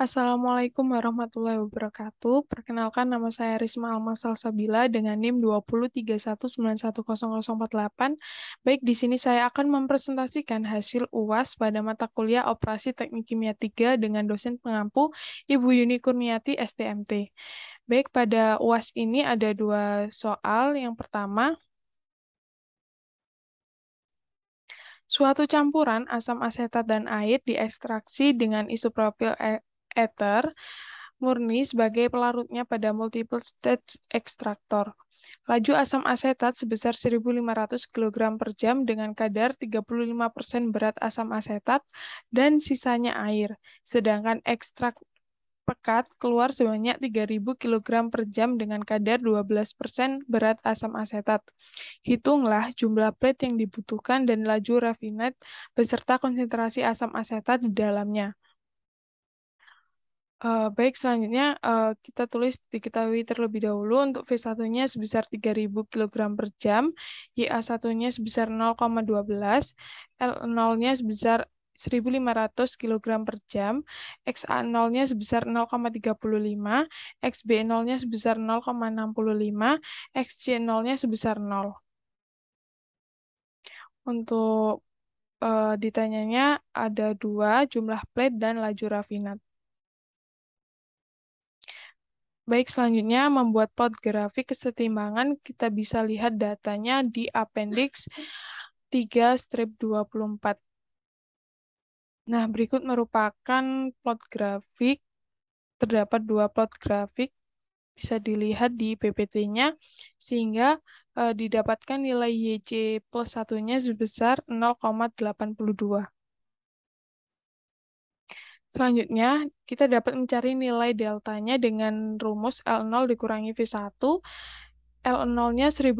Assalamualaikum warahmatullahi wabarakatuh. Perkenalkan nama saya Risma Almasal Sabila dengan NIM 20319100048. Baik, di sini saya akan mempresentasikan hasil UAS pada mata kuliah Operasi Teknik Kimia 3 dengan dosen pengampu Ibu Yuni Kurniati STMT. Baik, pada UAS ini ada dua soal. Yang pertama, Suatu campuran asam asetat dan air diekstraksi dengan isopropil e ether murni sebagai pelarutnya pada multiple stage extractor. Laju asam asetat sebesar 1.500 kg per jam dengan kadar 35% berat asam asetat dan sisanya air, sedangkan ekstrak pekat keluar sebanyak 3.000 kg per jam dengan kadar 12% berat asam asetat. Hitunglah jumlah plate yang dibutuhkan dan laju rafinat beserta konsentrasi asam asetat di dalamnya. Uh, baik, selanjutnya uh, kita tulis diketahui terlebih dahulu untuk V1-nya sebesar 3.000 kg per jam, YA1-nya sebesar 0,12, L0-nya sebesar 1.500 kg per jam, XA0-nya sebesar 0,35, XB0-nya sebesar 0,65, XC0-nya sebesar 0. Untuk uh, ditanyanya ada dua jumlah plate dan laju rafinat. Baik, selanjutnya membuat plot grafik kesetimbangan kita bisa lihat datanya di appendix 3 strip 24. Nah, berikut merupakan plot grafik. Terdapat dua plot grafik bisa dilihat di PPT-nya sehingga e, didapatkan nilai YC plus satunya sebesar 0,82. Selanjutnya, kita dapat mencari nilai deltanya dengan rumus L0 dikurangi V1. L0-nya 1500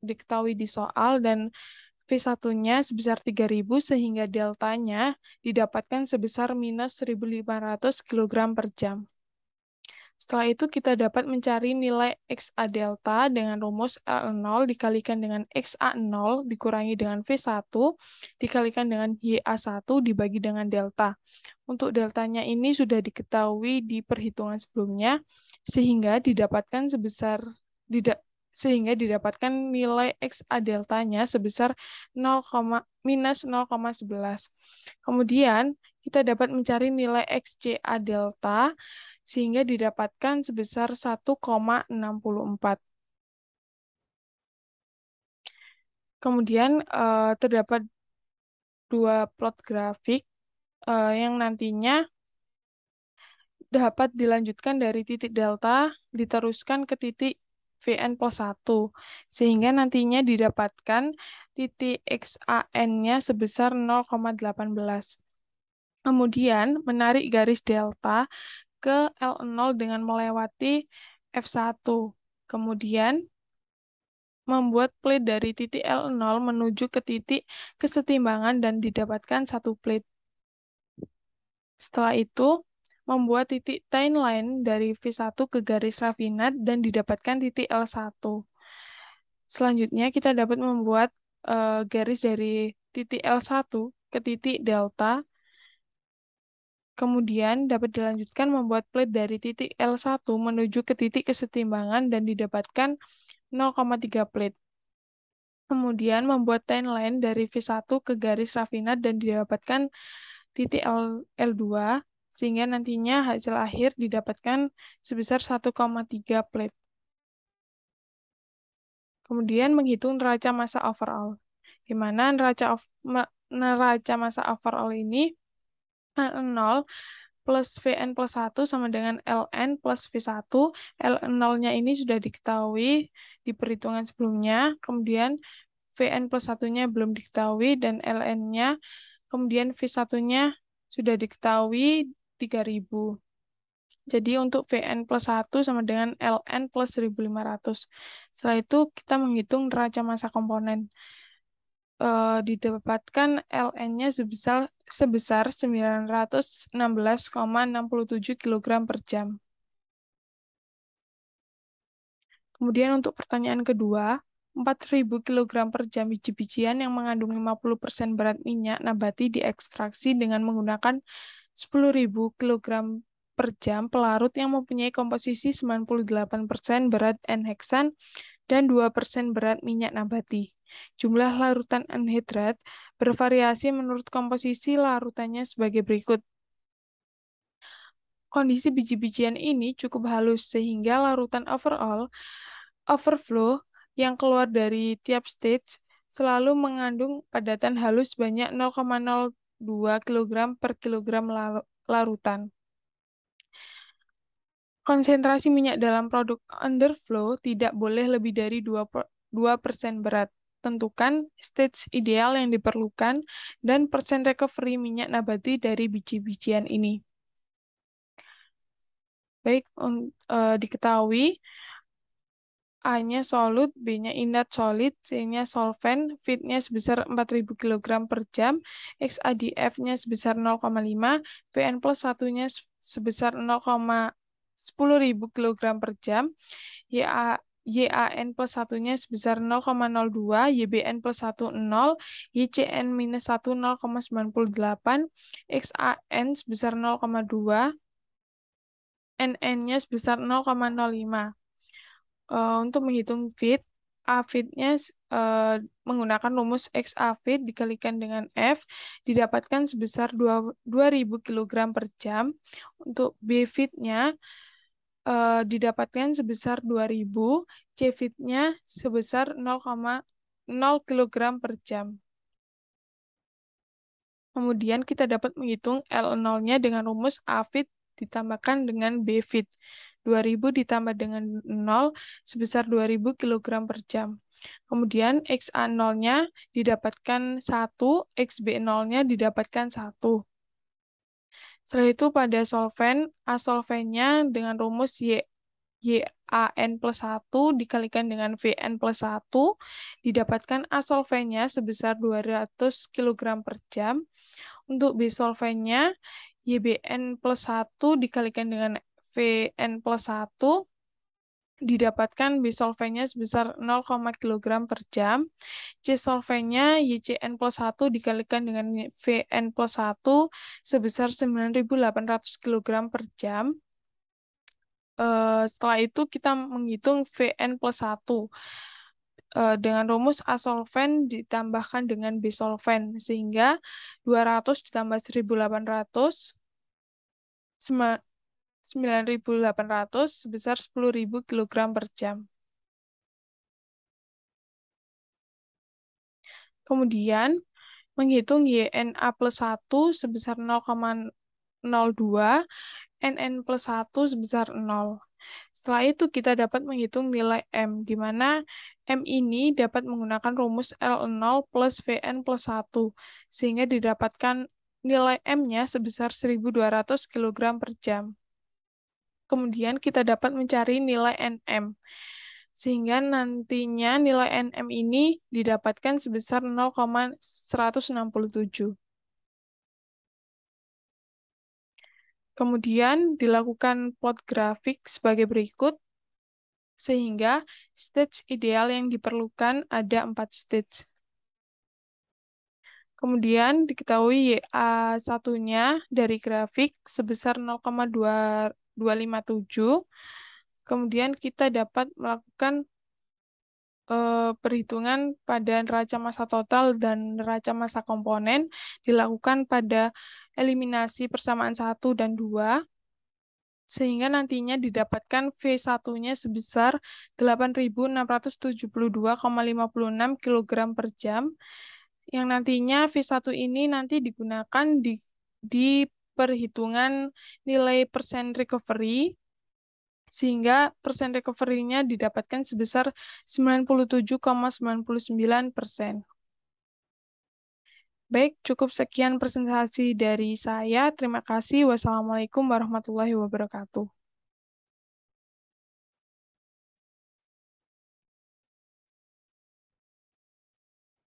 diketahui di soal dan V1-nya sebesar 3000 sehingga deltanya didapatkan sebesar minus 1500 kg per jam. Setelah itu kita dapat mencari nilai XA delta dengan rumus A0 dikalikan dengan XA0 dikurangi dengan V1 dikalikan dengan YA1 dibagi dengan delta. Untuk deltanya ini sudah diketahui di perhitungan sebelumnya sehingga didapatkan sebesar dida, sehingga didapatkan nilai XA deltanya sebesar 0, minus 0,11. Kemudian kita dapat mencari nilai XCA delta sehingga didapatkan sebesar 1,64. Kemudian uh, terdapat dua plot grafik uh, yang nantinya dapat dilanjutkan dari titik delta diteruskan ke titik VN plus 1, sehingga nantinya didapatkan titik XAN-nya sebesar 0,18. Kemudian, menarik garis delta ke L0 dengan melewati F1. Kemudian, membuat plate dari titik L0 menuju ke titik kesetimbangan dan didapatkan satu plate. Setelah itu, membuat titik timeline dari V1 ke garis rafinat dan didapatkan titik L1. Selanjutnya, kita dapat membuat uh, garis dari titik L1 ke titik delta Kemudian dapat dilanjutkan membuat plate dari titik L1 menuju ke titik kesetimbangan dan didapatkan 0,3 plate. Kemudian membuat tan line dari V1 ke garis rafinat dan didapatkan titik L, L2 sehingga nantinya hasil akhir didapatkan sebesar 1,3 plate. Kemudian menghitung neraca massa overall. Di mana neraca of, neraca massa overall ini 0 plus Vn plus 1 sama dengan Ln plus V1. Ln0-nya ini sudah diketahui di perhitungan sebelumnya, kemudian Vn plus 1-nya belum diketahui, dan Ln-nya, kemudian V1-nya sudah diketahui 3000. Jadi untuk Vn plus 1 sama dengan Ln plus 1500. Setelah itu kita menghitung neraca massa komponen uh, didapatkan LN-nya sebesar sebesar 916,67 kg per jam. Kemudian untuk pertanyaan kedua, 4.000 kg per jam biji-bijian yang mengandung 50% berat minyak nabati diekstraksi dengan menggunakan 10.000 kg per jam pelarut yang mempunyai komposisi 98% berat N-heksan dan 2% berat minyak nabati. Jumlah larutan anhidrat bervariasi menurut komposisi larutannya sebagai berikut. Kondisi biji-bijian ini cukup halus sehingga larutan overall overflow yang keluar dari tiap stage selalu mengandung padatan halus banyak 0,02 kg per kilogram larutan konsentrasi minyak dalam produk underflow tidak boleh lebih dari 2%, 2 berat tentukan stage ideal yang diperlukan dan persen recovery minyak nabati dari biji-bijian ini. Baik, uh, diketahui A-nya solid, B-nya indat solid, C-nya solvent, fit nya sebesar 4.000 kg per jam, XADF-nya sebesar 0,5, VN plus 1-nya sebesar 0,10.000 kg per jam, YA YAN plus 1-nya sebesar 0,02, YBN plus 1, 0, YCN minus 1, 0,98, XAN sebesar 0,2, NN-nya sebesar 0,05. Eh, untuk menghitung fit, A fit-nya eh, menggunakan rumus X fit dikalikan dengan F didapatkan sebesar 2, 2000 kg per jam. Untuk B fit-nya uh, didapatkan sebesar 2000, cv nya sebesar 0,0 kg per jam. Kemudian kita dapat menghitung L0-nya dengan rumus A-fit ditambahkan dengan B-fit. 2000 ditambah dengan 0 sebesar 2000 kg per jam. Kemudian XA0-nya didapatkan 1, XB0-nya didapatkan 1 selain itu pada solven, A solvennya dengan rumus Y, y a n plus 1 dikalikan dengan v n plus 1, didapatkan A solvennya sebesar 200 kg per jam. Untuk B solvennya, n plus 1 dikalikan dengan v n plus 1, didapatkan B solvennya sebesar 0, kg per jam. C solvennya YCN plus 1 dikalikan dengan VN plus 1 sebesar 9.800 kg per jam. Uh, setelah itu kita menghitung VN plus 1 uh, eh, dengan rumus A solven ditambahkan dengan B solven sehingga 200 ditambah 1800 9.800 sebesar 10.000 kg per jam. Kemudian, menghitung YNA plus 1 sebesar 0,02, NN plus 1 sebesar 0. Setelah itu kita dapat menghitung nilai M, di mana M ini dapat menggunakan rumus L0 plus VN plus 1, sehingga didapatkan nilai M-nya sebesar 1200 kg per jam kemudian kita dapat mencari nilai NM. Sehingga nantinya nilai NM ini didapatkan sebesar 0,167. Kemudian dilakukan plot grafik sebagai berikut, sehingga stage ideal yang diperlukan ada empat stage. Kemudian diketahui YA satunya dari grafik sebesar 0,2 257. Kemudian kita dapat melakukan eh, perhitungan pada neraca massa total dan neraca massa komponen dilakukan pada eliminasi persamaan 1 dan 2 sehingga nantinya didapatkan V1-nya sebesar 8.672,56 kg per jam, yang nantinya V1 ini nanti digunakan di, di perhitungan nilai persen recovery sehingga persen recovery-nya didapatkan sebesar 97,99 persen. Baik, cukup sekian presentasi dari saya. Terima kasih. Wassalamualaikum warahmatullahi wabarakatuh.